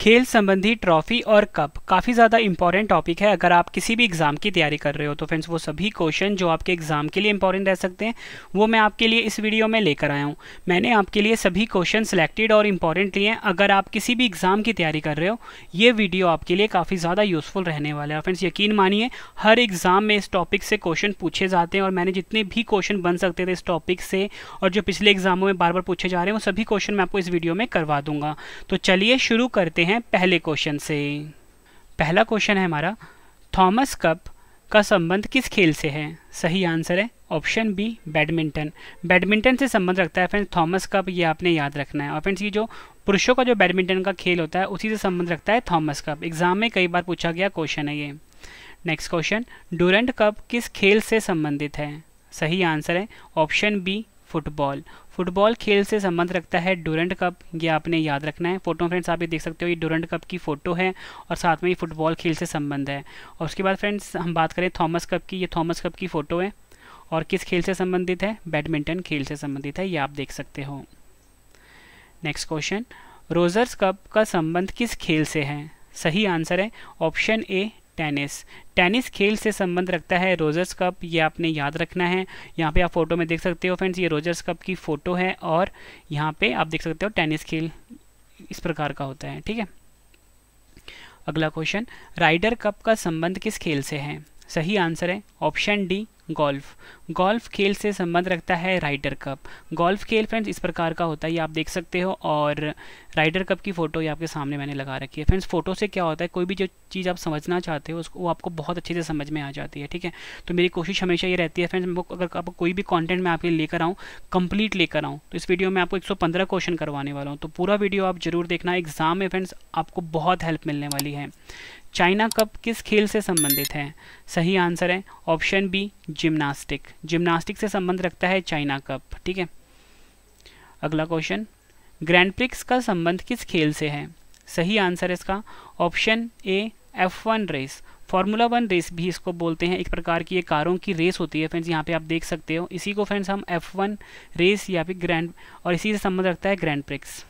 खेल संबंधी ट्रॉफी और कप काफ़ी ज़्यादा इंपॉर्टेंट टॉपिक है अगर आप किसी भी एग्ज़ाम की तैयारी कर रहे हो तो फ्रेंड्स वो सभी क्वेश्चन जो आपके एग्ज़ाम के लिए इंपॉर्टेंट रह सकते हैं वो मैं आपके लिए इस वीडियो में लेकर आया हूँ मैंने आपके लिए सभी क्वेश्चन सेलेक्टेड और इंपॉर्टेंट लिए हैं अगर आप किसी भी एग्ज़ाम की तैयारी कर रहे हो ये वीडियो आपके लिए काफ़ी ज़्यादा यूज़फुल रहने वाला है फ्रेंड्स यकीन मानिए हर एग्ज़ाम में इस टॉपिक से क्वेश्चन पूछे जाते हैं और मैंने जितने भी क्वेश्चन बन सकते थे इस टॉपिक से और जो पिछले एग्ज़ामों में बार बार पूछे जा रहे हैं वो सभी क्वेश्चन मैं आपको इस वीडियो में करवा दूंगा तो चलिए शुरू करते हैं हैं पहले क्वेश्चन से पहला क्वेश्चन है हमारा थॉमस कप का संबंध किस खेल से है सही आंसर है ऑप्शन बी बैडमिंटन बैडमिंटन से संबंध रखता है फ्रेंड्स थॉमस कप ये आपने याद रखना है और फ्रेंड्स ये जो पुरुषों का जो बैडमिंटन का खेल होता है उसी से संबंध रखता है थॉमस कप एग्जाम में कई बार पूछा गया क्वेश्चन है ये नेक्स्ट क्वेश्चन डूरेंट कप किस खेल से संबंधित है सही आंसर है ऑप्शन बी फुटबॉल फुटबॉल खेल से संबंध रखता है डोरेंट कप ये आपने याद रखना है फोटो फ्रेंड्स आप ये देख सकते हो ये डोरेंट कप की फ़ोटो है और साथ में ये फुटबॉल खेल से संबंध है और उसके बाद फ्रेंड्स हम बात करें थॉमस कप की ये थॉमस कप की फ़ोटो है और किस खेल से संबंधित है बैडमिंटन खेल से संबंधित है ये आप देख सकते हो नेक्स्ट क्वेश्चन रोजर्स कप का संबंध किस खेल से है सही आंसर है ऑप्शन ए टेनिस टेनिस खेल से संबंध रखता है रोजर्स कप ये आपने याद रखना है यहाँ पे आप फोटो में देख सकते हो फ्रेंड्स ये रोजर्स कप की फ़ोटो है और यहाँ पे आप देख सकते हो टेनिस खेल इस प्रकार का होता है ठीक है अगला क्वेश्चन राइडर कप का संबंध किस खेल से है सही आंसर है ऑप्शन डी गोल्फ गोल्फ खेल से संबंध रखता है राइडर कप गोल्फ खेल फ्रेंड्स इस प्रकार का होता है ये आप देख सकते हो और राइडर कप की फ़ोटो ये आपके सामने मैंने लगा रखी है फ्रेंड्स फ़ोटो से क्या होता है कोई भी जो चीज़ आप समझना चाहते हो उसको वो आपको बहुत अच्छे से समझ में आ जाती है ठीक है तो मेरी कोशिश हमेशा ये रहती है फ्रेंड्स अगर आपको कोई भी कॉन्टेंट मैं आपके लिए लेकर आऊँ कंप्लीट लेकर आऊँ तो इस वीडियो में आपको एक क्वेश्चन करवाने वाला हूँ तो पूरा वीडियो आप जरूर देखना एग्ज़ाम में फ्रेंड्स आपको बहुत हेल्प मिलने वाली है चाइना कप किस खेल से संबंधित है सही आंसर है ऑप्शन बी जिम्नास्टिक जिम्नास्टिक से संबंध रखता है चाइना कप ठीक है अगला क्वेश्चन ग्रैंड प्रिक्स का संबंध किस खेल से है सही आंसर इसका option A F one race formula one race भी इसको बोलते हैं एक प्रकार की ये कारों की रेस होती है फ्रेंड्स यहाँ पे आप देख सकते हो इसी को फ्रेंड्स हम एफ वन रेस या फिर ग्रैंड और इसी से संबंध रखता है ग्रैंड प्रिक्स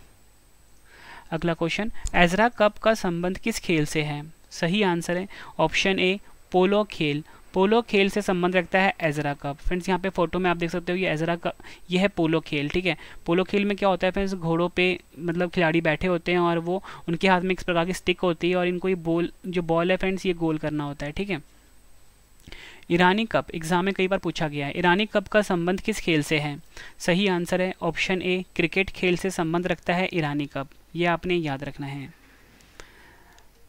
अगला क्वेश्चन एजरा कप का संबंध किस खेल से है सही आंसर है ऑप्शन ए पोलो खेल पोलो खेल से संबंध रखता है एजरा कप फ्रेंड्स यहाँ पे फोटो में आप देख सकते हो ये एजरा कप ये है पोलो खेल ठीक है पोलो खेल में क्या होता है फ्रेंड्स घोड़ों पे मतलब खिलाड़ी बैठे होते हैं और वो उनके हाथ में एक प्रकार की स्टिक होती है और इनको ये बॉल जो बॉल है फ्रेंड्स ये गोल करना होता है ठीक है ईरानी कप एग्जाम में कई बार पूछा गया है ईरानी कप का संबंध किस खेल से है सही आंसर है ऑप्शन ए क्रिकेट खेल से संबंध रखता है ईरानी कप ये आपने याद रखना है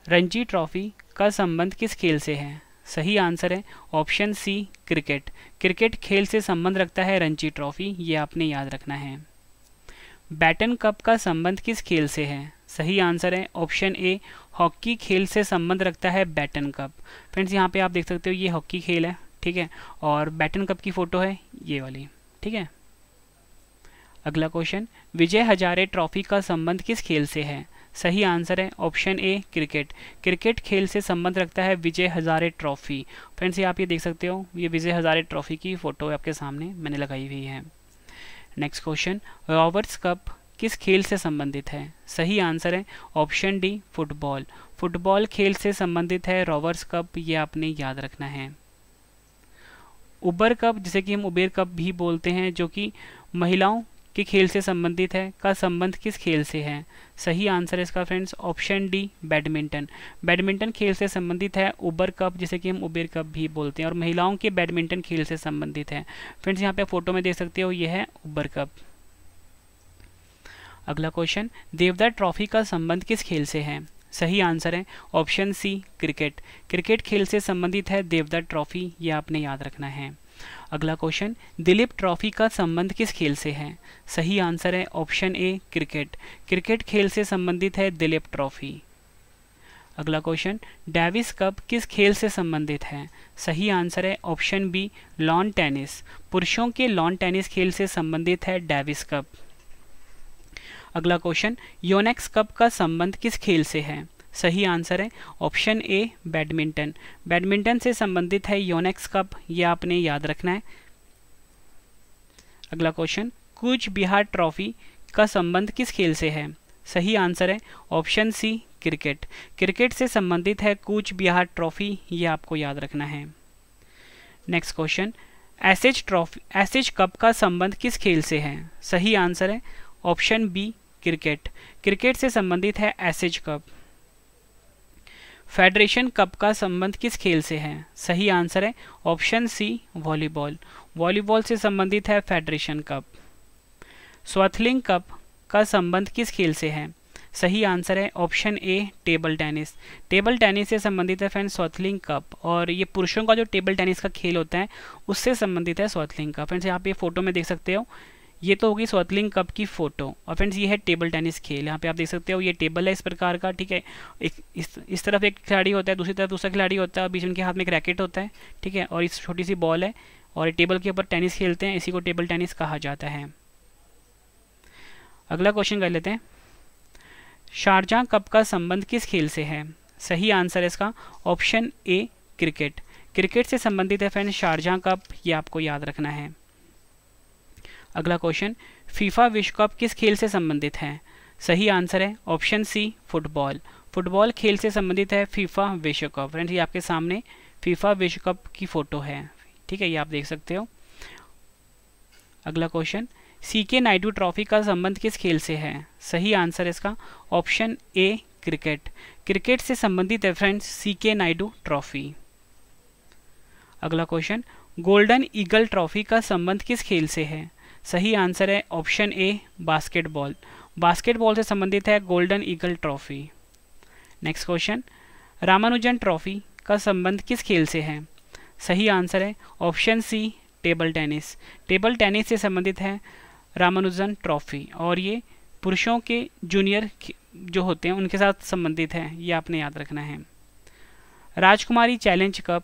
रणजी ट्रॉफी का संबंध किस खेल से है सही आंसर है ऑप्शन सी क्रिकेट क्रिकेट खेल से संबंध रखता है रणजी ट्रॉफी ये आपने याद रखना है बैटन कप का संबंध किस खेल से है सही आंसर है ऑप्शन ए हॉकी खेल से संबंध रखता है बैटन कप फ्रेंड्स यहाँ पे आप देख सकते हो ये हॉकी खेल है ठीक है और बैटन कप की फ़ोटो है ये वाली ठीक है अगला क्वेश्चन विजय हजारे ट्रॉफी का संबंध किस खेल से है सही आंसर है ऑप्शन ए क्रिकेट क्रिकेट खेल से संबंध रखता है विजय हज़ारे ट्रॉफ़ी फ्रेंड्स ये आप ये देख सकते हो ये विजय हज़ारे ट्रॉफ़ी की फ़ोटो आपके सामने मैंने लगाई हुई है नेक्स्ट क्वेश्चन रॉबर्ट्स कप किस खेल से संबंधित है सही आंसर है ऑप्शन डी फुटबॉल फुटबॉल खेल से संबंधित है रॉबर्ट्स कप ये आपने याद रखना है उबर कप जिसे कि हम उबेर कप भी बोलते हैं जो कि महिलाओं कि खेल से संबंधित है का संबंध किस खेल से है सही आंसर है इसका friends option D badminton badminton खेल से संबंधित है उबर कप जिसे कि हम उबेर कप भी बोलते हैं और महिलाओं के बैडमिंटन खेल से संबंधित है फ्रेंड्स यहाँ पे फोटो में देख सकते हो ये है उबर कप अगला क्वेश्चन देवदा ट्रॉफी का संबंध किस खेल से है सही आंसर है ऑप्शन सी क्रिकेट क्रिकेट खेल से संबंधित है देवदा ट्रॉफी ये आपने याद रखना है अगला क्वेश्चन दिलीप ट्रॉफी का संबंध किस खेल से है सही आंसर है ऑप्शन ए क्रिकेट क्रिकेट खेल से संबंधित है दिलीप ट्रॉफी अगला क्वेश्चन डेविस कप किस खेल से संबंधित है सही आंसर है ऑप्शन बी लॉन टेनिस पुरुषों के लॉन टेनिस खेल से संबंधित है डेविस कप अगला क्वेश्चन योनेक्स कप का संबंध किस खेल से है सही आंसर है ऑप्शन ए बैडमिंटन बैडमिंटन से संबंधित है योनेक्स कप यह आपने याद रखना है अगला क्वेश्चन कूच बिहार ट्रॉफी का संबंध किस खेल से है सही आंसर है ऑप्शन सी क्रिकेट क्रिकेट से संबंधित है कूच बिहार ट्रॉफी ये आपको याद रखना है next question SH Trophy SH Cup का संबंध किस खेल से है सही आंसर है ऑप्शन बी क्रिकेट क्रिकेट से संबंधित है एसएच कप फेडरेशन कप का संबंध किस खेल से है सही आंसर है ऑप्शन सी वॉलीबॉल वॉलीबॉल से संबंधित है फेडरेशन कप स्वथलिंग कप का संबंध किस खेल से है सही आंसर है option A table tennis table tennis से संबंधित है फ्रेंड स्वाथलिंग कप और ये पुरुषों का जो टेबल टेनिस का खेल होता है उससे संबंधित है स्वाथलिंग कप फ्रेंड्स यहाँ पे फोटो में देख सकते हो ये तो होगी स्वतलिंग कप की फ़ोटो और फ्रेंड्स ये है टेबल टेनिस खेल यहाँ पे आप देख सकते हो ये टेबल है इस प्रकार का ठीक है एक इस इस तरफ एक खिलाड़ी होता है दूसरी तरफ दूसरा खिलाड़ी होता है बीच में उनके हाथ में एक रैकेट होता है ठीक है और इस छोटी सी बॉल है और टेबल के ऊपर टेनिस खेलते हैं इसी को टेबल टेनिस कहा जाता है अगला क्वेश्चन कर लेते हैं शारजहाँ कप का संबंध किस खेल से है सही आंसर है इसका ऑप्शन ए क्रिकेट क्रिकेट से संबंधित है फ्रेंड शारजहाँ कप ये आपको याद रखना है अगला क्वेश्चन फीफा विश्व कप किस खेल से संबंधित है सही आंसर है ऑप्शन सी फुटबॉल फुटबॉल खेल से संबंधित है फीफा विश्व कप फ्रेंड्स ये आपके सामने फीफा विश्व कप की फ़ोटो है ठीक है ये आप देख सकते हो अगला क्वेश्चन सी के नायडू ट्रॉफी का संबंध किस खेल से है सही आंसर है इसका ऑप्शन ए क्रिकेट क्रिकेट से संबंधित है friends C K Nayudu Trophy अगला क्वेश्चन गोल्डन ईगल ट्रॉफी का संबंध किस खेल से है सही आंसर है ऑप्शन ए बास्केटबॉल बास्केटबॉल से संबंधित है Golden Eagle Trophy next question Ramanujan Trophy का संबंध किस खेल से है सही आंसर है option C table tennis table tennis से संबंधित है रामानुजन ट्रॉफी और ये पुरुषों के जूनियर जो होते हैं उनके साथ संबंधित है ये आपने याद रखना है राजकुमारी चैलेंज कप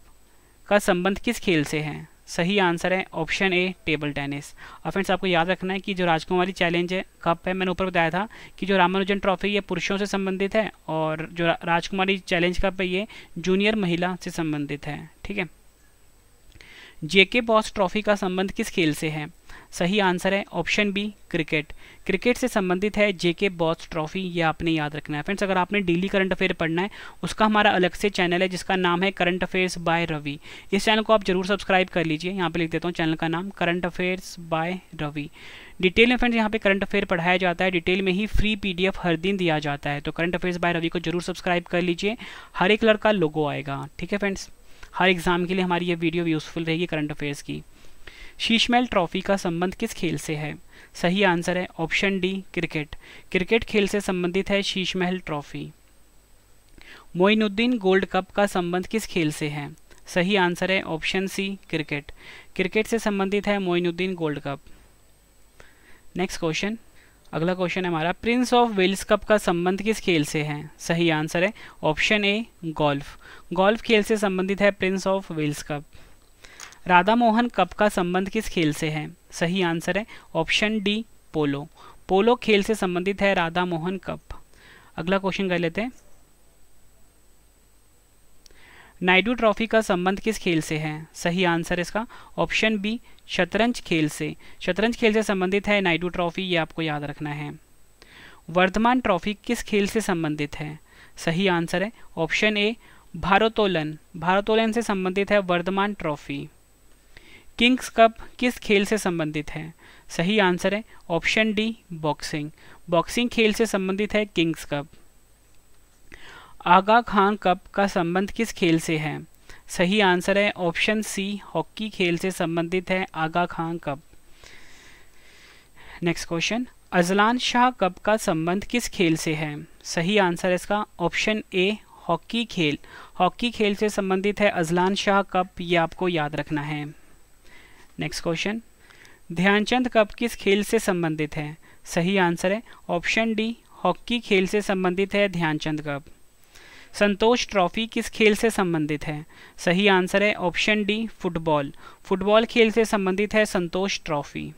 का संबंध किस खेल से है सही आंसर है ऑप्शन ए टेबल टेनिस और फ्रेंड्स आपको याद रखना है कि जो राजकुमारी चैलेंज है कप है मैंने ऊपर बताया था कि जो रामानुजन ट्रॉफी ये पुरुषों से संबंधित है और जो राजकुमारी चैलेंज कप है ये जूनियर महिला से संबंधित है ठीक है जेके बॉस ट्रॉफी का संबंध किस खेल से है सही आंसर है ऑप्शन बी क्रिकेट क्रिकेट से संबंधित है जेके बॉस ट्रॉफी ये आपने याद रखना है फ्रेंड्स अगर आपने डेली करंट अफेयर पढ़ना है उसका हमारा अलग से चैनल है जिसका नाम है करंट अफेयर्स बाय रवि इस चैनल को आप जरूर सब्सक्राइब कर लीजिए यहाँ पे लिख देता हूँ चैनल का नाम current affairs by Ravi detail में फ्रेंड्स यहाँ पे करंट अफेयर पढ़ाया जाता है डिटेल में ही फ्री पी हर दिन दिया जाता है तो करंट अफेयर्स बाय रवि को जरूर सब्सक्राइब कर लीजिए हर एक लड़का लोगो आएगा ठीक है फ्रेंड्स हर एग्ज़ाम के लिए हमारी ये वीडियो यूज़फुल रहेगी करंट अफेयर्स की शीशमेल ट्रॉफी का संबंध किस खेल से है सही आंसर है ऑप्शन डी क्रिकेट क्रिकेट खेल से संबंधित है Sheesh Mahal Trophy Moinuddin Gold Cup का संबंध किस खेल से है सही आंसर है ऑप्शन सी क्रिकेट क्रिकेट से संबंधित है Moinuddin Gold Cup next question अगला क्वेश्चन है हमारा प्रिंस ऑफ वेल्स कप का संबंध किस खेल से है सही आंसर है ऑप्शन ए गोल्फ गोल्फ खेल से संबंधित है Prince of Wales Cup Radha Mohan Cup का संबंध किस खेल से है सही आंसर है ऑप्शन डी पोलो पोलो खेल से संबंधित है राधा मोहन कप अगला क्वेश्चन कर लेते हैं नायडू ट्रॉफी का संबंध किस खेल से है सही आंसर इसका ऑप्शन बी शतरंज खेल से शतरंज खेल से संबंधित है नायडू ट्रॉफी ये आपको याद रखना है वर्धमान ट्रॉफी किस खेल से संबंधित है सही आंसर है ऑप्शन ए भारोत्तोलन भारोत्तोलन से संबंधित है वर्धमान ट्रॉफी किंग्स कप किस खेल से संबंधित है सही आंसर है ऑप्शन डी बॉक्सिंग बॉक्सिंग खेल से संबंधित है Kings Cup Aga Khan Cup का संबंध किस खेल से है सही आंसर है ऑप्शन सी हॉकी खेल से संबंधित है Aga Khan Cup next question Azlan Shah Cup का संबंध किस खेल से है सही आंसर है इसका ऑप्शन ए हॉकी खेल हॉकी खेल से संबंधित है अजलान शाह कप ये आपको याद रखना है नेक्स्ट क्वेश्चन ध्यानचंद कप किस खेल से संबंधित है सही आंसर है ऑप्शन डी हॉकी खेल से संबंधित है ध्यानचंद कप संतोष ट्रॉफी किस खेल से संबंधित है सही आंसर है ऑप्शन डी फुटबॉल फुटबॉल खेल से संबंधित है Santosh Trophy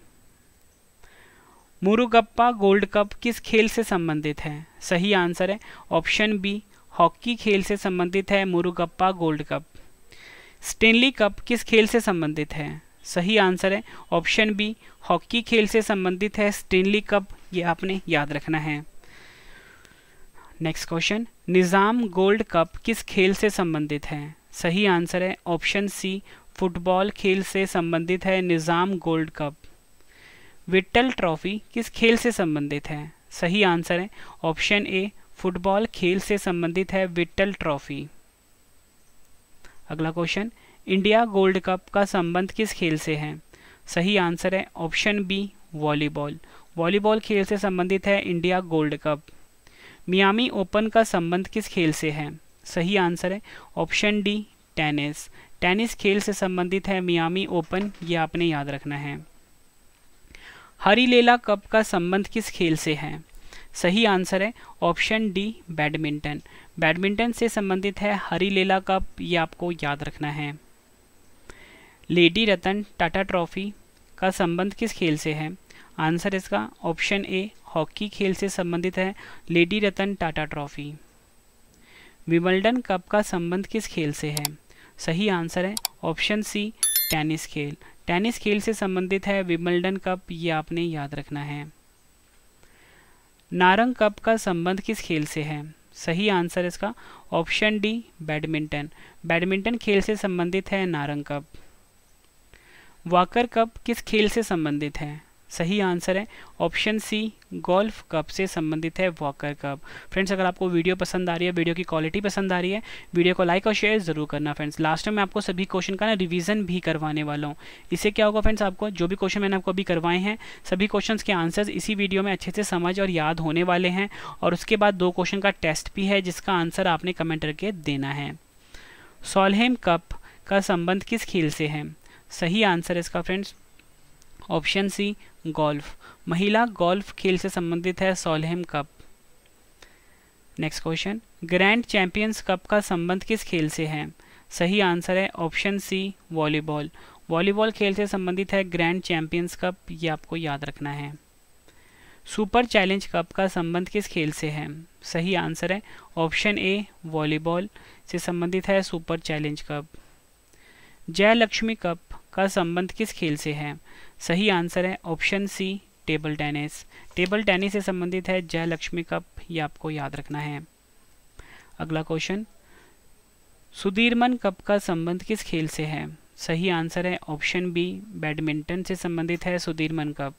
Murugappa Gold Cup किस खेल से संबंधित है सही आंसर है ऑप्शन बी हॉकी खेल से संबंधित है Murugappa Gold Cup Stanley Cup किस खेल से संबंधित है सही आंसर है ऑप्शन बी हॉकी खेल से संबंधित है स्टेनली कप ये आपने याद रखना है next question Nizam Gold Cup किस खेल से संबंधित है सही आंसर है ऑप्शन सी फुटबॉल खेल से संबंधित है Nizam Gold Cup Vittal Trophy किस खेल से संबंधित है सही आंसर है ऑप्शन ए फुटबॉल खेल से संबंधित है विट्टल ट्रॉफी अगला क्वेश्चन इंडिया गोल्ड कप का संबंध किस खेल से है सही आंसर है ऑप्शन बी वॉलीबॉल वॉलीबॉल खेल से संबंधित है India Gold Cup Miami Open का संबंध किस खेल से है सही आंसर है ऑप्शन डी टेनिस टेनिस खेल से संबंधित है मियामी ओपन ये आपने याद रखना है हरीलेला कप का संबंध किस खेल से है सही आंसर है ऑप्शन डी बैडमिंटन बैडमिंटन से संबंधित है हरीलेला कप ये आपको याद रखना है लेडी रतन टाटा ट्रॉफी का संबंध किस खेल से है आंसर इसका ऑप्शन ए हॉकी खेल से संबंधित है Lady Ratan Tata Trophy Wimbledon Cup का संबंध किस खेल से है सही आंसर है ऑप्शन सी टेनिस खेल टेनिस खेल से संबंधित है विमल्डन कप ये आपने याद रखना है नारंग कप का संबंध किस खेल से है सही आंसर इसका ऑप्शन डी बैडमिंटन बैडमिंटन खेल से संबंधित है नारंग कप वाकर कप किस खेल से संबंधित है सही आंसर है ऑप्शन सी गोल्फ कप से संबंधित है वॉकर कप फ्रेंड्स अगर आपको वीडियो पसंद आ रही है वीडियो की क्वालिटी पसंद आ रही है वीडियो को लाइक और शेयर ज़रूर करना फ्रेंड्स लास्ट में मैं आपको सभी क्वेश्चन का ना रिवीजन भी करवाने वाला हूँ इससे क्या होगा फ्रेंड्स आपको जो भी क्वेश्चन मैंने आपको अभी करवाए हैं सभी क्वेश्चन के आंसर्स इसी वीडियो में अच्छे से समझ और याद होने वाले हैं और उसके बाद दो क्वेश्चन का टेस्ट भी है जिसका आंसर आपने कमेंट करके देना है सोलहेम कप का संबंध किस खेल से है सही आंसर है इसका फ्रेंड्स ऑप्शन सी गोल्फ महिला गोल्फ खेल से संबंधित है Solheim Cup next question Grand Champions Cup का संबंध किस खेल से है सही आंसर है ऑप्शन सी वॉलीबॉल वॉलीबॉल खेल से संबंधित है ग्रैंड चैंपियंस कप ये आपको याद रखना है सुपर चैलेंज कप का संबंध किस खेल से है सही आंसर है ऑप्शन ए वॉलीबॉल से संबंधित है super challenge Cup Jayalakshmi Cup का संबंध किस खेल से है सही आंसर है option C table tennis table tennis से संबंधित है जय लक्ष्मी कप ये आपको याद रखना है अगला क्वेश्चन सुधीरमन कप का संबंध किस खेल से है सही आंसर है ऑप्शन बी बैडमिंटन से संबंधित है Sudirman Cup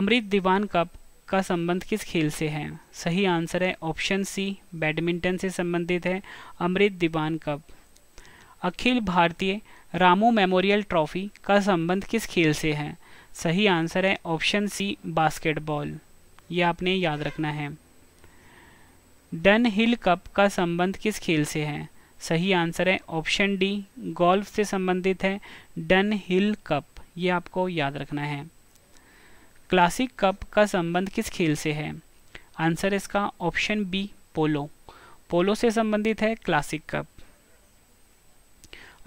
Amrit Diwan Cup का संबंध किस खेल से है सही आंसर है ऑप्शन सी बैडमिंटन से संबंधित है अमृत दीवान कप अखिल भारतीय रामू मेमोरियल ट्रॉफी का संबंध किस खेल से है सही आंसर है ऑप्शन सी बास्केटबॉल ये आपने याद रखना है डन हिल कप का संबंध किस खेल से है सही आंसर है ऑप्शन डी गोल्फ से संबंधित है डन हिल कप ये आपको याद रखना है क्लासिक कप का संबंध किस खेल से है आंसर इसका ऑप्शन बी पोलो पोलो से संबंधित है क्लासिक कप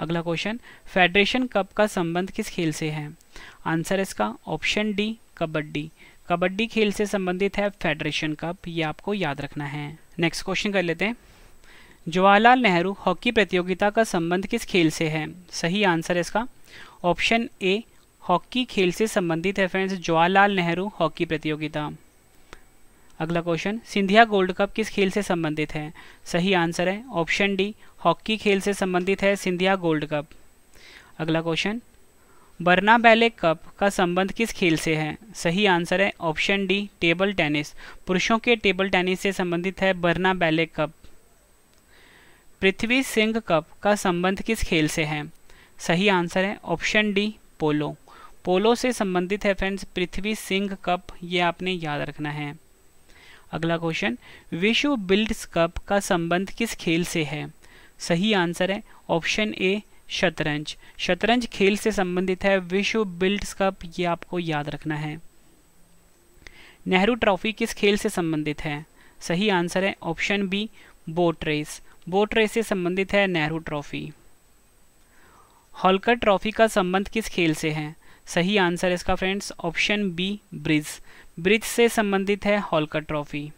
अगला क्वेश्चन फेडरेशन कप का संबंध किस खेल से है आंसर इसका ऑप्शन डी कबड्डी कबड्डी खेल से संबंधित है फेडरेशन कप ये आपको याद रखना है नेक्स्ट क्वेश्चन कर लेते हैं जवाहरलाल नेहरू हॉकी प्रतियोगिता का संबंध किस खेल से है सही आंसर इसका ऑप्शन ए हॉकी खेल से संबंधित है फ्रेंड्स जवाहरलाल नेहरू हॉकी प्रतियोगिता अगला क्वेश्चन सिंधिया गोल्ड कप किस खेल से संबंधित है सही आंसर है ऑप्शन डी हॉकी खेल से संबंधित है सिंधिया गोल्ड कप अगला क्वेश्चन बर्ना बैले कप का संबंध किस खेल से है सही आंसर है ऑप्शन डी टेबल टेनिस पुरुषों के टेबल टेनिस से संबंधित है Barna Bellack Cup Prithvi Singh Cup का संबंध किस खेल से है सही आंसर है ऑप्शन डी पोलो पोलो से संबंधित है फ्रेंड्स पृथ्वी सिंह कप ये आपने याद रखना है अगला क्वेश्चन विश्व बिल्ड्स कप का संबंध किस खेल से है सही आंसर है ऑप्शन ए शतरंज शतरंज खेल से संबंधित है विश्व बिल्ड्स कप ये आपको याद रखना है नेहरू ट्रॉफी किस खेल से संबंधित है सही आंसर है option B boat race boat race से संबंधित है नेहरू ट्रॉफी हॉलकर ट्रॉफी का संबंध किस खेल से है सही आंसर है इसका friends option B bridge bridge से संबंधित है हॉलकर ट्रॉफी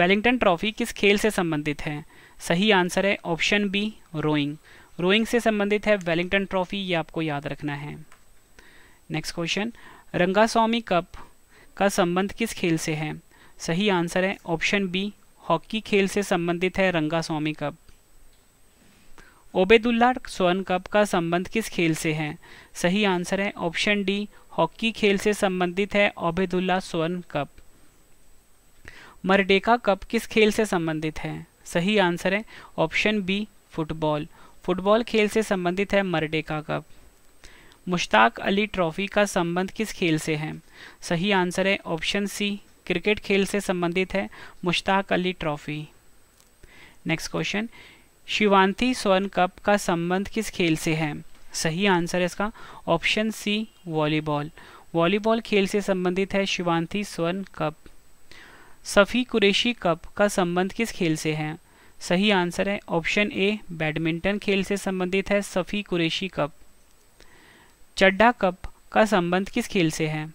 वेलिंगटन ट्रॉफी किस खेल से संबंधित है सही आंसर है ऑप्शन बी रोइंग रोइंग से संबंधित है वेलिंगटन ट्रॉफी ये आपको याद रखना है नेक्स्ट क्वेश्चन रंगास्वामी कप का संबंध किस खेल से है सही आंसर है ऑप्शन बी हॉकी खेल से संबंधित है रंगास्वामी कप ओबेदुल्ला स्वर्ण कप का संबंध किस खेल से है सही आंसर है ऑप्शन डी हॉकी खेल से संबंधित है ओबेदुल्ला स्वर्ण कप मरडेका कप किस खेल से संबंधित है सही आंसर है ऑप्शन बी फुटबॉल फुटबॉल खेल से संबंधित है Merdeka Cup Mushtaq Ali Trophy का संबंध किस खेल से है सही आंसर है ऑप्शन सी क्रिकेट खेल से संबंधित है Mushtaq Ali Trophy next question Shivanthi स्वर्ण कप का संबंध किस खेल से है सही आंसर है इसका ऑप्शन सी वॉलीबॉल वॉलीबॉल खेल से संबंधित है शिवांती स्वर्ण कप सफ़ी कुरेशी कप का संबंध किस खेल से है सही आंसर है ऑप्शन ए बैडमिंटन खेल से संबंधित है सफ़ी कुरेशी कप चड्डा कप का संबंध किस खेल से है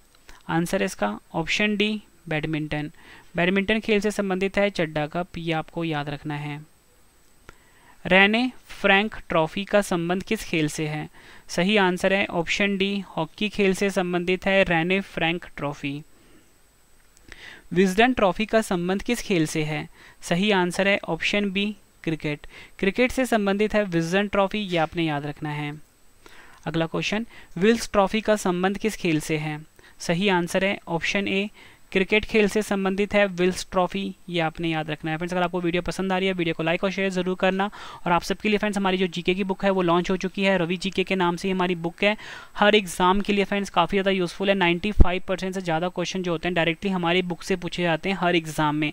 आंसर इसका ऑप्शन डी बैडमिंटन बैडमिंटन खेल से संबंधित है चड्डा कप ये आपको याद रखना है रहने फ्रैंक ट्रॉफी का संबंध किस खेल से है सही आंसर है ऑप्शन डी हॉकी खेल से संबंधित है रहने फ्रैंक ट्रॉफी विजडन ट्रॉफी का संबंध किस खेल से है सही आंसर है ऑप्शन बी क्रिकेट क्रिकेट से संबंधित है विजडन ट्रॉफी ये आपने याद रखना है अगला क्वेश्चन विल्स ट्रॉफी का संबंध किस खेल से है सही आंसर है ऑप्शन ए क्रिकेट खेल से संबंधित है विल्स ट्रॉफी ये आपने याद रखना है फ्रेंड्स अगर आपको वीडियो पसंद आ रही है वीडियो को लाइक और शेयर जरूर करना और आप सबके लिए फ्रेंड्स हमारी जो जीके की बुक है वो लॉन्च हो चुकी है रवि जीके के नाम से हमारी बुक है हर एग्जाम के लिए फ्रेंड्स काफ़ी ज़्यादा यूजफुल है नाइन्टी से ज़्यादा क्वेश्चन जो होते हैं डायरेक्टली हमारी बुक से पूछे जाते हैं हर एग्जाम में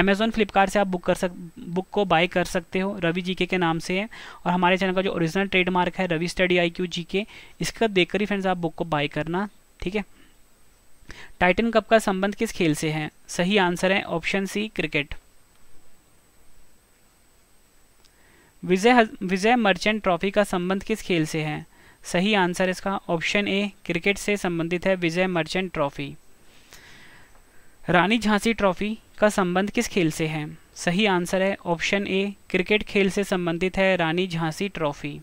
अमेजोन फ्लिपकार्ट से आप बुक कर सक बुक को बाय कर सकते हो रवि जी के नाम से है और हमारे चैनल का जो ओरिजिनल ट्रेडमार्क है रवि स्टडी आई क्यू इसका देखकर ही फ्रेंड्स आप बुक को बाय करना ठीक है टाइटन कप का संबंध किस खेल से है सही आंसर है option C cricket Vijay Vijay Merchant Trophy का संबंध किस खेल से है सही आंसर इसका ऑप्शन ए क्रिकेट से संबंधित है विजय मर्चेंट ट्रॉफी रानी झांसी ट्रॉफी का संबंध किस खेल से है सही आंसर है ऑप्शन ए क्रिकेट खेल से संबंधित है Rani Jhansi Trophy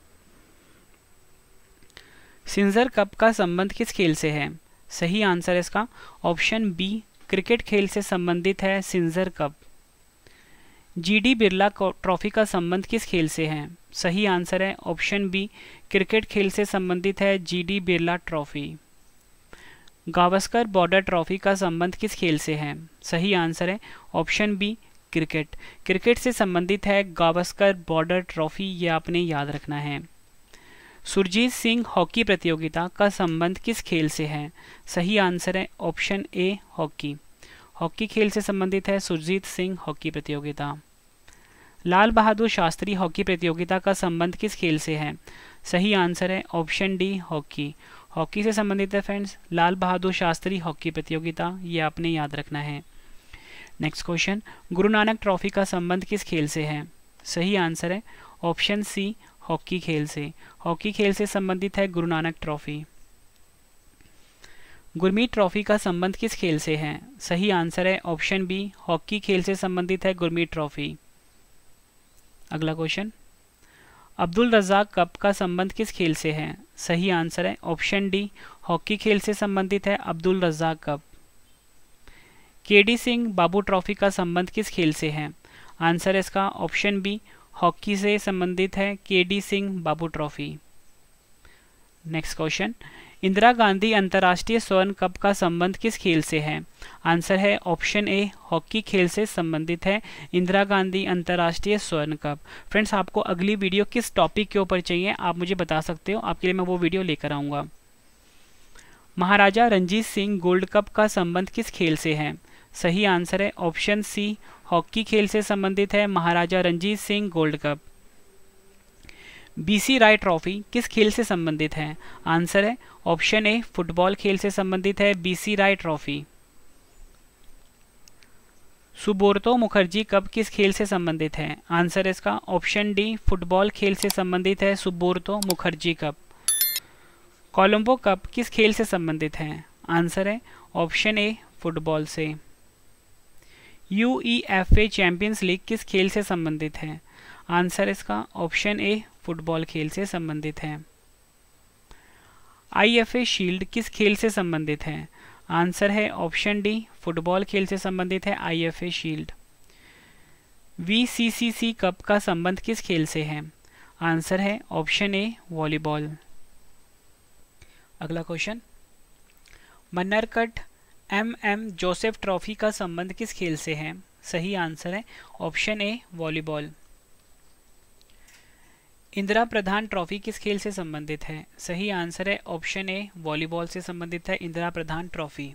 Singer Cup का संबंध किस खेल से है सही आंसर है इसका ऑप्शन बी क्रिकेट खेल से संबंधित है Singer Cup GD Birla Trophy का संबंध किस खेल से है सही आंसर है ऑप्शन बी क्रिकेट खेल से संबंधित है GD Birla Trophy Gavaskar Border Trophy का संबंध किस खेल से है सही आंसर है ऑप्शन बी क्रिकेट क्रिकेट से संबंधित है गावस्कर बॉर्डर ट्रॉफी ये आपने याद रखना है सुरजीत सिंह हॉकी प्रतियोगिता का संबंध किस खेल से है सही आंसर है ऑप्शन ए हॉकी हॉकी खेल से संबंधित है सुरजीत सिंह हॉकी प्रतियोगिता लाल बहादुर शास्त्री हॉकी प्रतियोगिता का संबंध किस खेल से है सही आंसर है ऑप्शन डी हॉकी हॉकी से संबंधित है फ्रेंड्स लाल बहादुर शास्त्री हॉकी प्रतियोगिता ये आपने याद रखना है नेक्स्ट क्वेश्चन गुरु नानक ट्रॉफी का संबंध किस खेल से है सही आंसर है ऑप्शन सी हॉकी खेल से हॉकी खेल से संबंधित है गुरु नानक ट्रॉफी गुरमीत ट्रॉफी का संबंध किस खेल से है सही आंसर है ऑप्शन बी हॉकी खेल से संबंधित है गुरमीत ट्रॉफी अगला क्वेश्चन अब्दुल रजाक कप का संबंध किस खेल से है सही आंसर है ऑप्शन डी हॉकी खेल से संबंधित है Abdul Razzaq Cup KD Singh Babu Trophy का संबंध किस खेल से है आंसर इसका ऑप्शन बी हॉकी से संबंधित है KD Singh Babu Trophy next question Indira Gandhi अंतर्राष्ट्रीय स्वर्ण कप का संबंध किस खेल से है आंसर है ऑप्शन ए हॉकी खेल से संबंधित है इंदिरा गांधी अंतर्राष्ट्रीय स्वर्ण कप फ्रेंड्स आपको अगली वीडियो किस टॉपिक के ऊपर चाहिए आप मुझे बता सकते हो आपके लिए मैं वो वीडियो लेकर आऊँगा महाराजा रंजीत सिंह गोल्ड कप का संबंध किस खेल से है सही आंसर है ऑप्शन सी हॉकी खेल से संबंधित है Maharaja Ranjit Singh Gold Cup BC Roy Trophy किस खेल से संबंधित है आंसर है ऑप्शन ए फुटबॉल खेल से संबंधित है BC Roy Trophy Subroto Mukherjee Cup किस खेल से संबंधित है आंसर इसका ऑप्शन डी फुटबॉल खेल से संबंधित है सुबोरतो मुखर्जी कप कोलंबो कप किस खेल से संबंधित है आंसर है ऑप्शन ए फुटबॉल से U E F A Champions League किस खेल से संबंधित है आंसर इसका ऑप्शन ए फुटबॉल खेल से संबंधित है आई एफ ए शील्ड किस खेल से संबंधित है आंसर है ऑप्शन डी फुटबॉल खेल से संबंधित है I F A Shield V C C C cup का संबंध किस खेल से है आंसर है ऑप्शन ए वॉलीबॉल अगला question Mannarkkad M M Joseph Trophy का संबंध किस खेल से है सही आंसर है option A volleyball Indira Pradhan Trophy किस खेल से संबंधित है सही आंसर है ऑप्शन ए वॉलीबॉल से संबंधित है इंदिरा प्रधान ट्रॉफी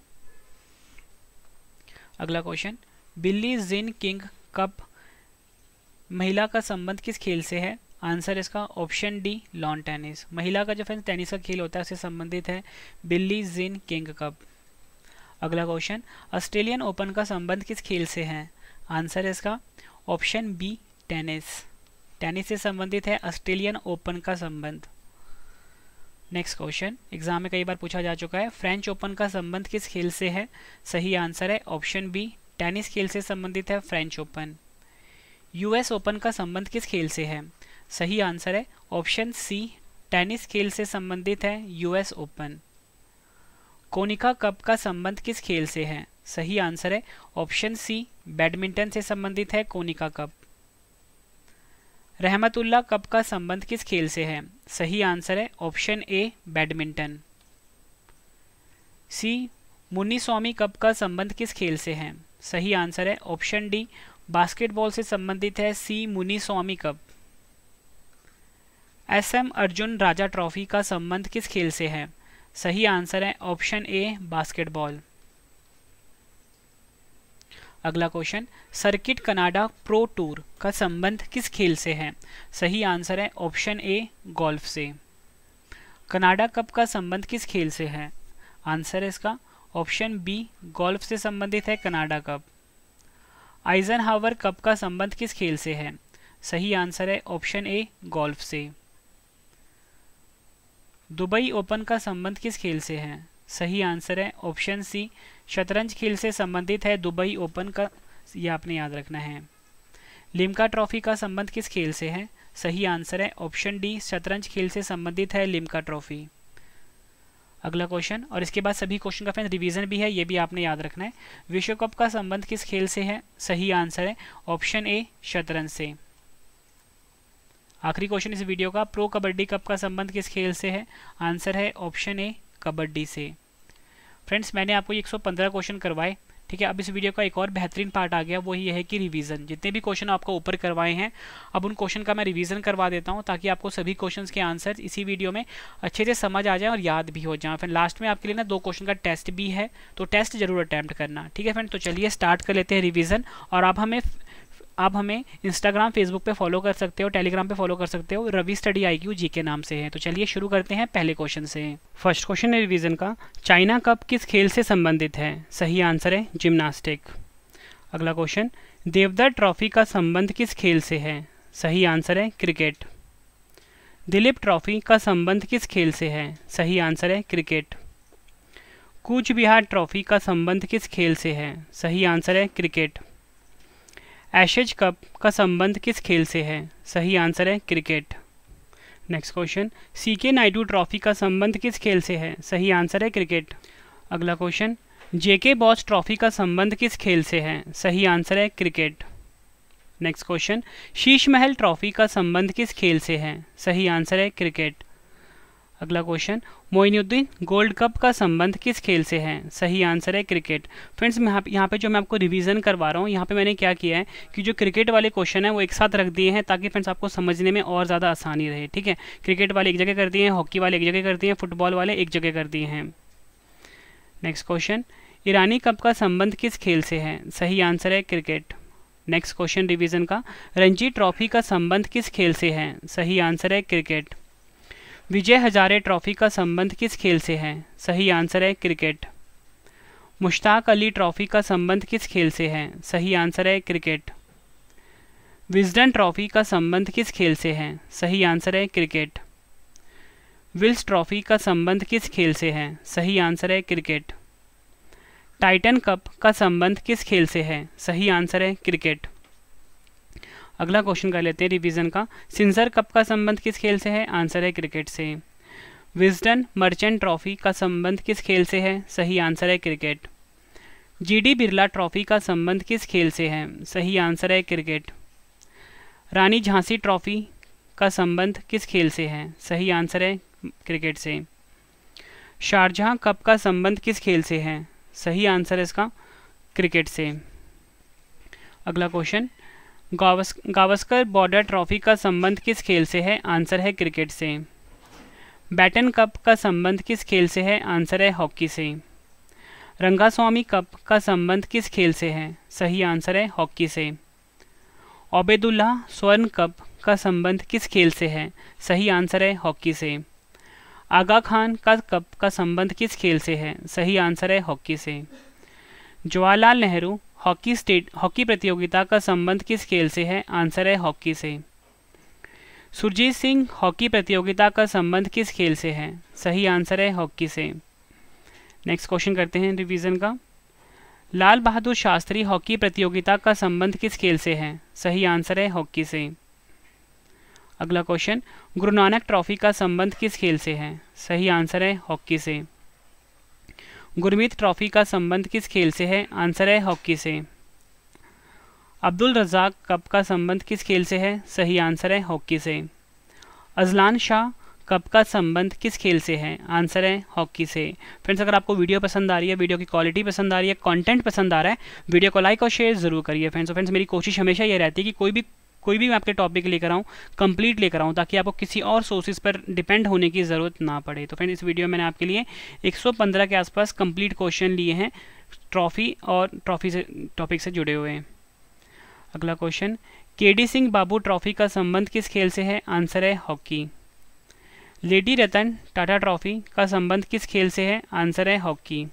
अगला question Billie Jean King cup महिला का संबंध किस खेल से है आंसर इसका ऑप्शन डी लॉन टेनिस महिला का जो फ्रेंड टेनिस का खेल होता है उससे संबंधित है बिल्ली जिन किंग कप अगला क्वेश्चन ऑस्ट्रेलियन ओपन का संबंध किस खेल से है आंसर है इसका ऑप्शन बी टेनिस टेनिस से संबंधित है ऑस्ट्रेलियन ओपन का संबंध नेक्स्ट क्वेश्चन एग्जाम में कई बार पूछा जा चुका है फ्रेंच ओपन का संबंध किस खेल से है सही आंसर है ऑप्शन बी टेनिस खेल से संबंधित है फ्रेंच ओपन यूएस ओपन का संबंध किस खेल से है सही आंसर है ऑप्शन सी टेनिस खेल से संबंधित है यूएस ओपन कोनिका कप का संबंध किस खेल से है सही आंसर है ऑप्शन सी बैडमिंटन से संबंधित है कोनिका कप रहमतुल्ला कप का संबंध किस खेल से है सही आंसर है option A badminton C Munni Swami Cup का संबंध किस खेल से है सही आंसर है ऑप्शन डी बास्केटबॉल से संबंधित है C Muni Swamy cup S M Arjun Raja trophy का संबंध किस खेल से है सही आंसर है ऑप्शन ए बास्केटबॉल अगला question circuit Canada pro tour का संबंध किस खेल से है सही आंसर है ऑप्शन ए गोल्फ से कनाडा कप का संबंध किस खेल से है आंसर है इसका ऑप्शन बी गोल्फ से संबंधित है Canada cup Eisenhower cup का संबंध किस खेल से है सही आंसर है ऑप्शन ए गोल्फ से दुबई ओपन का संबंध किस खेल से है सही आंसर है ऑप्शन सी शतरंज खेल से संबंधित है दुबई ओपन का यह आपने याद रखना है लिम्का ट्रॉफी का संबंध किस खेल से है सही आंसर है ऑप्शन डी शतरंज खेल से संबंधित है लिम्का ट्रॉफी अगला क्वेश्चन और इसके बाद सभी क्वेश्चन का फ्रेंड रिवीजन भी है ये भी आपने याद रखना है विश्व कप का संबंध किस खेल से है सही आंसर है ऑप्शन ए शतरंज से आखिरी क्वेश्चन इस वीडियो का प्रो कबड्डी कप का संबंध किस खेल से है आंसर है ऑप्शन ए कबड्डी से फ्रेंड्स मैंने आपको 115 क्वेश्चन करवाए ठीक है अब इस वीडियो का एक और बेहतरीन पार्ट आ गया वो ये है कि रिवीजन जितने भी क्वेश्चन आपको ऊपर करवाए हैं अब उन क्वेश्चन का मैं रिवीजन करवा देता हूँ ताकि आपको सभी क्वेश्चंस के आंसर इसी वीडियो में अच्छे से समझ आ जाए और याद भी हो जाए फिर लास्ट में आपके लिए ना दो क्वेश्चन का टेस्ट भी है तो टेस्ट जरूर अटैम्प्ट करना ठीक है फ्रेंड तो चलिए स्टार्ट कर लेते हैं रिविज़न और आप हमें आप हमें इंस्टाग्राम फेसबुक पे फॉलो कर सकते हो टेलीग्राम पे फॉलो कर सकते हो Ravi study I Q G के नाम से है तो चलिए शुरू करते हैं पहले क्वेश्चन से फर्स्ट क्वेश्चन है रिवीजन का चाइना कप किस खेल से संबंधित है सही आंसर है जिम्नास्टिक अगला क्वेश्चन देवदत्त ट्रॉफी का संबंध किस खेल से है सही आंसर है क्रिकेट दिलीप ट्रॉफी का संबंध किस खेल से है सही आंसर है क्रिकेट कूच बिहार ट्रॉफी का संबंध किस खेल से है सही आंसर है क्रिकेट एशेज कप का संबंध किस खेल से है सही आंसर है क्रिकेट नेक्स्ट क्वेश्चन सी के नायडू ट्रॉफी का संबंध किस खेल से है सही आंसर है क्रिकेट अगला क्वेश्चन जेके बॉस ट्रॉफी का संबंध किस खेल से है सही आंसर है क्रिकेट नेक्स्ट क्वेश्चन शीश महल ट्रॉफी का संबंध किस खेल से है सही आंसर है क्रिकेट अगला क्वेश्चन मोइनुद्दीन गोल्ड कप का संबंध किस खेल से है सही आंसर है क्रिकेट फ्रेंड्स मैं यहाँ पे जो मैं आपको रिवीजन करवा रहा हूँ यहाँ पे मैंने क्या किया है कि जो क्रिकेट वाले क्वेश्चन है वो एक साथ रख दिए हैं ताकि फ्रेंड्स आपको समझने में और ज़्यादा आसानी रहे ठीक है क्रिकेट वाले एक जगह कर दिए हैं हॉकी वाले एक जगह कर दिए हैं फुटबॉल वाले एक जगह कर दिए हैं नेक्स्ट क्वेश्चन ईरानी कप का संबंध किस खेल से है सही आंसर है क्रिकेट नेक्स्ट क्वेश्चन रिविजन का रणजी ट्रॉफी का संबंध किस खेल से है सही आंसर है क्रिकेट विजय हजारे ट्रॉफी का संबंध किस खेल से है सही आंसर है क्रिकेट मुश्ताक अली ट्रॉफी का संबंध किस खेल से है सही आंसर है क्रिकेट विजडन ट्रॉफी का संबंध किस खेल से है सही आंसर है क्रिकेट विल्स ट्रॉफी का संबंध किस खेल से है सही आंसर है क्रिकेट टाइटन कप का संबंध किस खेल से है सही आंसर है क्रिकेट अगला क्वेश्चन कर लेते हैं रिवीजन का सिंसर कप का संबंध किस खेल से है आंसर है क्रिकेट से विजडन मर्चेंट ट्रॉफी का संबंध किस खेल से है सही आंसर है क्रिकेट जीडी बिरला ट्रॉफी का संबंध किस खेल से है सही आंसर है क्रिकेट रानी झांसी ट्रॉफी का संबंध किस खेल से है सही आंसर है क्रिकेट से शारजहा कप का संबंध किस खेल से है सही आंसर है इसका क्रिकेट से अगला क्वेश्चन गावस गावस्कर बॉर्डर ट्रॉफी का संबंध किस खेल से है आंसर है क्रिकेट से बैटन कप का संबंध किस खेल से है आंसर है हॉकी से रंगास्वामी कप का संबंध किस खेल से है सही आंसर है हॉकी से ओबेदुल्ला स्वर्ण कप का संबंध किस खेल से है सही आंसर है हॉकी से आगा खान का कप का संबंध किस खेल से है सही आंसर है हॉकी से Jawaharlal Nehru hockey state hockey प्रतियोगिता का संबंध किस खेल से है आंसर है हॉकी से सुरजीत सिंह हॉकी प्रतियोगिता का संबंध किस खेल से है सही आंसर है हॉकी से नेक्स्ट क्वेश्चन करते हैं रिवीजन का लाल बहादुर शास्त्री हॉकी प्रतियोगिता का संबंध किस खेल से है सही आंसर है हॉकी से अगला क्वेश्चन गुरु नानक ट्रॉफी का संबंध किस खेल से है सही आंसर है हॉकी से गुरमीत ट्रॉफी का संबंध किस खेल से है आंसर है हॉकी से अब्दुल रजाक कप का संबंध किस खेल से है सही आंसर है हॉकी से अजलान शाह कप का संबंध किस खेल से है आंसर है हॉकी से फ्रेंड्स अगर आपको वीडियो पसंद आ रही है वीडियो की क्वालिटी पसंद आ रही है कंटेंट पसंद आ रहा है वीडियो को लाइक और शेयर ज़रूर करिए फ्रेंड्स और तो फ्रेंड्स मेरी कोशिश हमेशा ये रहती है कि कोई भी कोई भी मैं आपके टॉपिक लेकर आऊँ कंप्लीट लेकर आऊँ ताकि आपको किसी और सोर्सेज पर डिपेंड होने की ज़रूरत ना पड़े तो फ्रेंड इस वीडियो में मैंने आपके लिए 115 के आसपास कंप्लीट क्वेश्चन लिए हैं ट्रॉफी और ट्रॉफी से टॉपिक से जुड़े हुए हैं अगला क्वेश्चन के डी सिंह बाबू ट्रॉफी का संबंध किस खेल से है आंसर है hockey lady Ratan Tata Trophy का संबंध किस खेल से है आंसर है हॉकी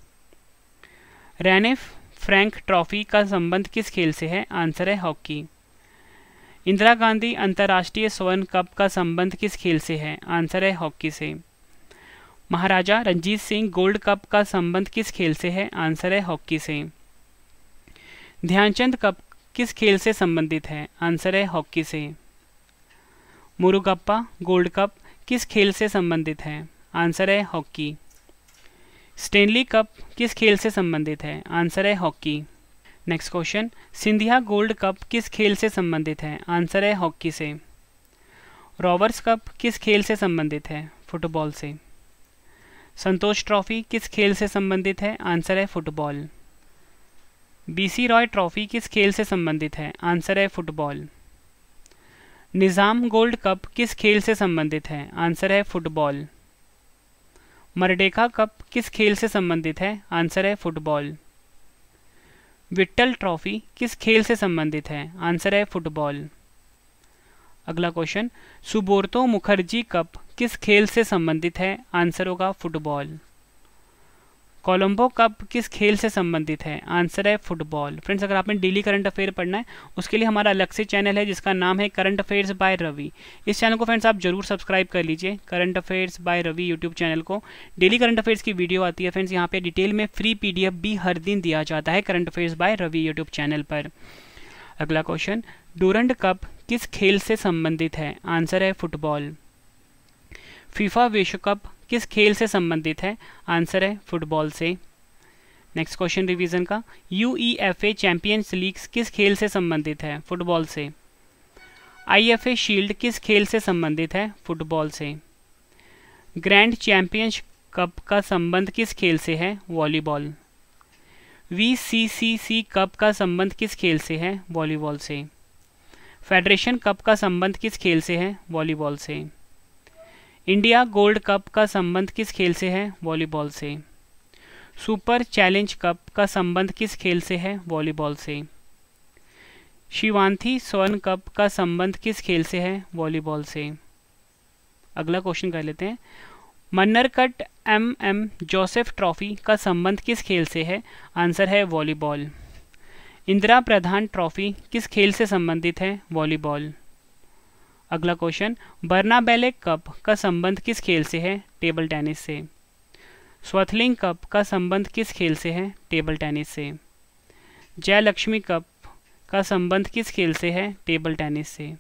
रैनिफ फ्रैंक ट्रॉफी का संबंध किस खेल से है आंसर है हॉकी इंदिरा गांधी अंतर्राष्ट्रीय स्वर्ण कप का संबंध किस खेल से है आंसर है हॉकी से महाराजा रंजीत सिंह गोल्ड कप का संबंध किस खेल से है आंसर है हॉकी से ध्यानचंद कप किस खेल से संबंधित है आंसर है हॉकी से मुरुगप्पा गोल्ड कप किस खेल से संबंधित है आंसर है हॉकी स्टेनली कप किस खेल से संबंधित है आंसर है hockey next question Scindia Gold Cup किस खेल से संबंधित है आंसर है हॉकी से रॉबर्स कप किस खेल से संबंधित है फुटबॉल से संतोष ट्रॉफी किस खेल से संबंधित है आंसर है फुटबॉल बीसी रॉय ट्रॉफी किस खेल से संबंधित है आंसर है फुटबॉल निज़ाम गोल्ड कप किस खेल से संबंधित है आंसर है फुटबॉल मरडेका कप किस खेल से संबंधित है आंसर है फुटबॉल विट्टल ट्रॉफी किस खेल से संबंधित है आंसर है फुटबॉल अगला क्वेश्चन सुबोर्तो मुखर्जी कप किस खेल से संबंधित है आंसर होगा फुटबॉल कोलंबो कप किस खेल से संबंधित है आंसर है फुटबॉल फ्रेंड्स अगर आपने डेली करंट अफेयर पढ़ना है उसके लिए हमारा अलग से चैनल है जिसका नाम है करंट अफेयर्स बाय रवि इस चैनल को फ्रेंड्स आप जरूर सब्सक्राइब कर लीजिए current affairs by Ravi YouTube channel को डेली करंट अफेयर्स की वीडियो आती है फ्रेंड्स यहाँ पे डिटेल में फ्री पी भी हर दिन दिया जाता है current affairs by Ravi YouTube channel पर अगला क्वेश्चन डूरंट कप किस खेल से संबंधित है आंसर है फुटबॉल फीफा विश्व कप किस खेल से संबंधित है आंसर है फुटबॉल से नेक्स्ट क्वेश्चन रिवीजन का U E F A Champions League किस खेल से संबंधित है फुटबॉल से आई एफ ए शील्ड किस खेल से संबंधित है फुटबॉल से ग्रैंड चैम्पियंस कप का संबंध किस खेल से है volleyball V C C C cup का संबंध किस खेल से है वॉलीबॉल से फेडरेशन कप का संबंध किस खेल से है वॉलीबॉल से इंडिया गोल्ड कप का संबंध किस खेल से है वॉलीबॉल से सुपर चैलेंज कप का संबंध किस खेल से है वॉलीबॉल से शिवांथी स्वर्ण कप का संबंध किस खेल से है वॉलीबॉल से अगला क्वेश्चन कर लेते हैं Mannarkkad M M Joseph Trophy का संबंध किस खेल से है आंसर है वॉलीबॉल इंदिरा प्रधान ट्रॉफी किस खेल से संबंधित है वॉलीबॉल अगला क्वेश्चन बर्ना बैले कप का संबंध किस खेल से है टेबल टेनिस से स्वथलिंग कप का संबंध किस खेल से है टेबल टेनिस से जयलक्ष्मी कप का संबंध किस खेल से है टेबल टेनिस से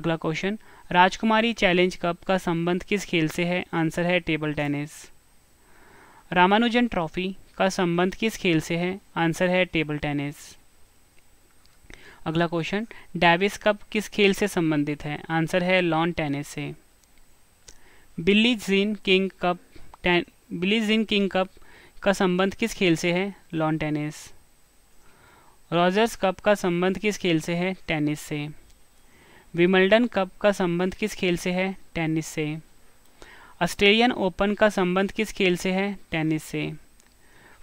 अगला क्वेश्चन राजकुमारी चैलेंज कप का संबंध किस खेल से है आंसर है टेबल टेनिस रामानुजन ट्रॉफी का संबंध किस खेल से है आंसर है टेबल टेनिस अगला क्वेश्चन डेविस कप किस खेल से संबंधित है आंसर है लॉन टेनिस से Billie Jean King Cup Billie Jean King Cup का संबंध किस खेल से है लॉन टेनिस रॉजर्स कप का संबंध किस खेल से है टेनिस से विमल्डन कप का संबंध किस खेल से है टेनिस से ऑस्ट्रेलियन ओपन का संबंध किस खेल से है टेनिस से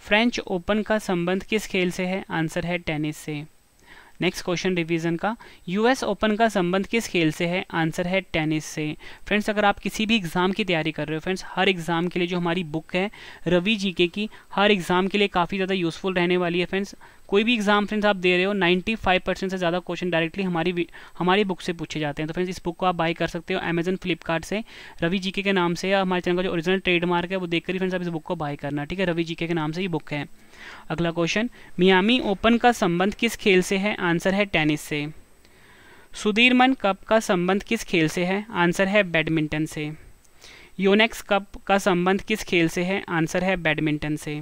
फ्रेंच ओपन का संबंध किस खेल से है आंसर है टेनिस से नेक्स्ट क्वेश्चन रिवीजन का यूएस ओपन का संबंध किस खेल से है आंसर है टेनिस से फ्रेंड्स अगर आप किसी भी एग्ज़ाम की तैयारी कर रहे हो फ्रेंड्स हर एग्ज़ाम के लिए जो हमारी बुक है रवि जी के की हर एग्ज़ाम के लिए काफ़ी ज़्यादा यूज़फुल रहने वाली है फ्रेंड्स कोई भी एग्जाम फ्रेंड्स आप दे रहे हो 95 परसेंट से ज़्यादा क्वेश्चन डायरेक्टली हमारी हमारी बुक से पूछे जाते हैं तो फ्रेंड्स इस बुक को आप बाई कर सकते हो अमेजन फ्लिपकार्ट से रवि जीके के नाम से या हमारे चैनल का जो ओरिजिनल ट्रेडमार्क है वो देखकर ही फ्रेंड्स आप इस बुक को बाय करना ठीक है रवि जीके के नाम से ये बुक है अगला क्वेश्चन मियामी ओपन का संबंध किस खेल से है आंसर है टेनिस से सुधीरमन कप का संबंध किस खेल से है आंसर है बैडमिंटन से योनेक्स कप का संबंध किस खेल से है आंसर है बैडमिंटन से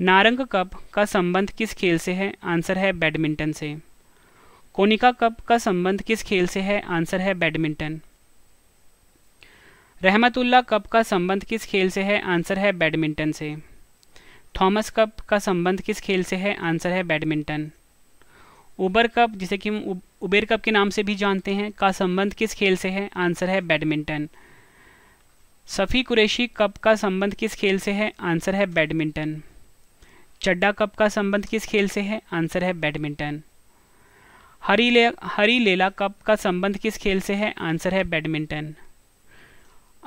नारंग कप का संबंध किस खेल से है आंसर है बैडमिंटन से कोनिका कप का संबंध किस खेल से है आंसर है बैडमिंटन रहमतुल्ला कप का संबंध किस खेल से है आंसर है बैडमिंटन से थॉमस कप का संबंध किस खेल से है आंसर है बैडमिंटन उबर कप जिसे कि हम उबेर कप के नाम से भी जानते हैं का संबंध किस खेल से है आंसर है बैडमिंटन सफ़ी कुरेशी कप का संबंध किस खेल से है आंसर है बैडमिंटन चड्डा कप का संबंध किस खेल से है आंसर है बैडमिंटन हरी ले हरी लेला कप का संबंध किस खेल से है आंसर है बैडमिंटन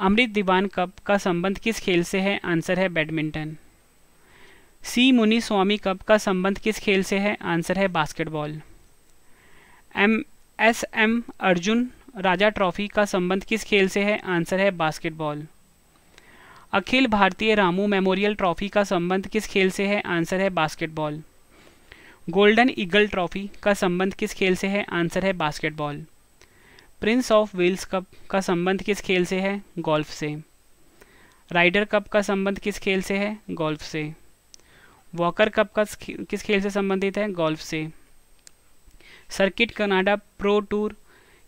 अमृत दीवान कप का संबंध किस खेल से है आंसर है बैडमिंटन सी मुनि स्वामी कप का संबंध किस खेल से है आंसर है basketball M S M Arjun Raja trophy का संबंध किस खेल से है आंसर है बास्केटबॉल अखिल भारतीय रामू मेमोरियल ट्रॉफी का संबंध किस खेल से है आंसर है बास्केटबॉल गोल्डन ईगल ट्रॉफी का संबंध किस खेल से है आंसर है basketball Prince of Wales Cup का संबंध किस खेल से है गोल्फ से राइडर कप का संबंध किस खेल से है गोल्फ से वॉकर कप का किस खेल से संबंधित है गोल्फ से सर्किट कनाडा प्रो टूर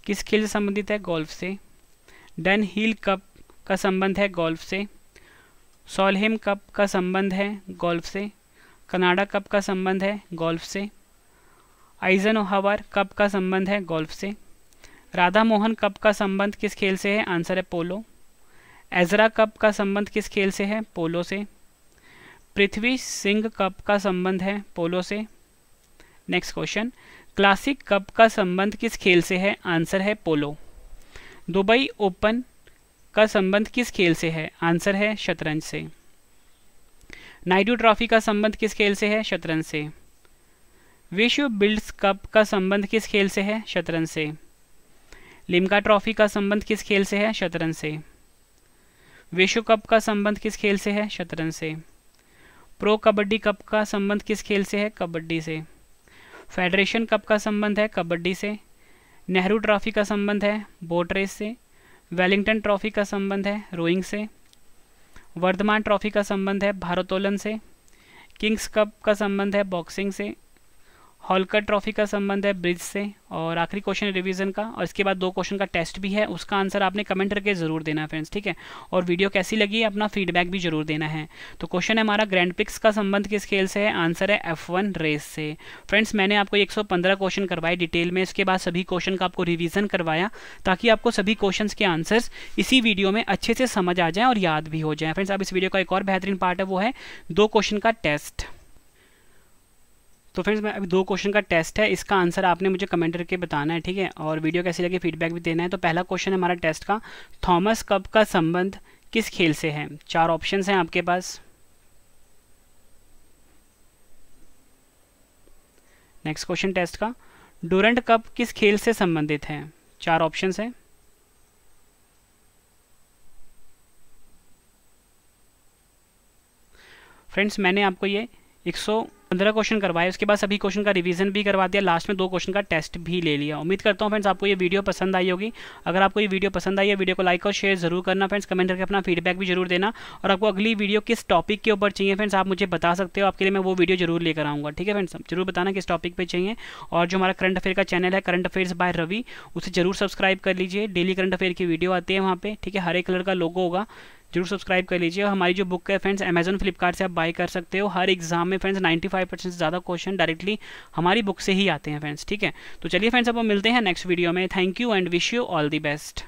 किस खेल से संबंधित है गोल्फ से डन हिल कप का संबंध है गोल्फ से सोलहेम कप का संबंध है गोल्फ से कनाडा कप का संबंध है गोल्फ से आइजन ओहावर कप का संबंध है गोल्फ से राधा मोहन कप का संबंध किस खेल से है आंसर है पोलो एजरा कप का संबंध किस खेल से है पोलो से पृथ्वी सिंह कप का संबंध है पोलो से नेक्स्ट क्वेश्चन क्लासिक कप का संबंध किस खेल से है आंसर है पोलो दुबई ओपन का संबंध किस खेल से है आंसर है शतरंज से नायडू ट्रॉफी का संबंध किस खेल से है शतरंज से विश्व बिल्ड्स कप का संबंध किस खेल से है शतरंज से लिम्का ट्रॉफी का संबंध किस खेल से है शतरंज से विश्व कप का संबंध किस खेल से है शतरंज से प्रो कबड्डी कप का संबंध किस खेल से है कबड्डी से फेडरेशन कप का संबंध है कबड्डी से नेहरू ट्रॉफी का संबंध है बोट रेस से वेलिंगटन ट्रॉफी का संबंध है रोइंग से वर्धमान ट्रॉफी का संबंध है भारोत्तोलन से किंग्स कप का संबंध है बॉक्सिंग से हॉलकर ट्रॉफी का संबंध है ब्रिज से और आखिरी क्वेश्चन है रिवीजन का और इसके बाद दो क्वेश्चन का टेस्ट भी है उसका आंसर आपने कमेंट करके ज़रूर देना है फ्रेंड्स ठीक है और वीडियो कैसी लगी अपना फीडबैक भी जरूर देना है तो क्वेश्चन है हमारा ग्रैंड पिक्स का संबंध किस खेल से है आंसर है एफ वन रेस से फ्रेंड्स मैंने आपको पंद्रह क्वेश्चन करवाए डिटेल में इसके बाद सभी क्वेश्चन का आपको रिविजन करवाया ताकि आपको सभी क्वेश्चन के आंसर्स इसी वीडियो में अच्छे से समझ आ जाए और याद भी हो जाए फ्रेंड्स अब इस वीडियो का एक और बेहतरीन पार्ट है वो है दो क्वेश्चन का टेस्ट तो फ्रेंड्स मैं अभी दो क्वेश्चन का टेस्ट है इसका आंसर आपने मुझे कमेंट करके बताना है ठीक है और वीडियो कैसी लगी फीडबैक भी देना है तो पहला क्वेश्चन है हमारा टेस्ट का थॉमस कप का संबंध किस खेल से है चार ऑप्शन हैं आपके पास नेक्स्ट क्वेश्चन टेस्ट का डोरेंट कप किस खेल से संबंधित है चार ऑप्शन है फ्रेंड्स मैंने आपको ये पंद्रह क्वेश्चन करवाए उसके बाद सभी क्वेश्चन का रिवीजन भी करवा दिया लास्ट में दो क्वेश्चन का टेस्ट भी ले लिया उम्मीद करता हूँ फ्रेंड्स आपको ये वीडियो पसंद आई होगी अगर आपको ये वीडियो पसंद आई है वीडियो को लाइक और शेयर जरूर करना फ्रेंड्स कमेंट करके अपना फीडबैक भी जरूर देना और आपको अगली वीडियो किस टॉपिक के ऊपर चाहिए फ्रेंड्स आप मुझे बता सकते हो आपके लिए मैं वो वीडियो जरूर लेकर आऊँगा ठीक है फ्रेंड्स जरूर बताना किस टॉपिक पर चाहिए और जो हमारा करंट अफेयर का चैनल है करंट अफेयर्स बाय रवि उसे जरूर सब्सक्राइब कर लीजिए डेली करंट अफेयर की वीडियो आती है वहाँ पर ठीक है हरे कलर का लोगो होगा जरूर सब्सक्राइब कर लीजिए हमारी जो बुक है फ्रेंड्स अमेजन फ्लिपकार्ट से आप बाय कर सकते हो हर एग्जाम में फ्रेंड्स 95 परसेंट से ज़्यादा क्वेश्चन डायरेक्टली हमारी बुक से ही आते हैं फ्रेंड्स ठीक है तो चलिए फ्रेंड्स अब हम मिलते हैं नेक्स्ट वीडियो में thank you and wish you all the best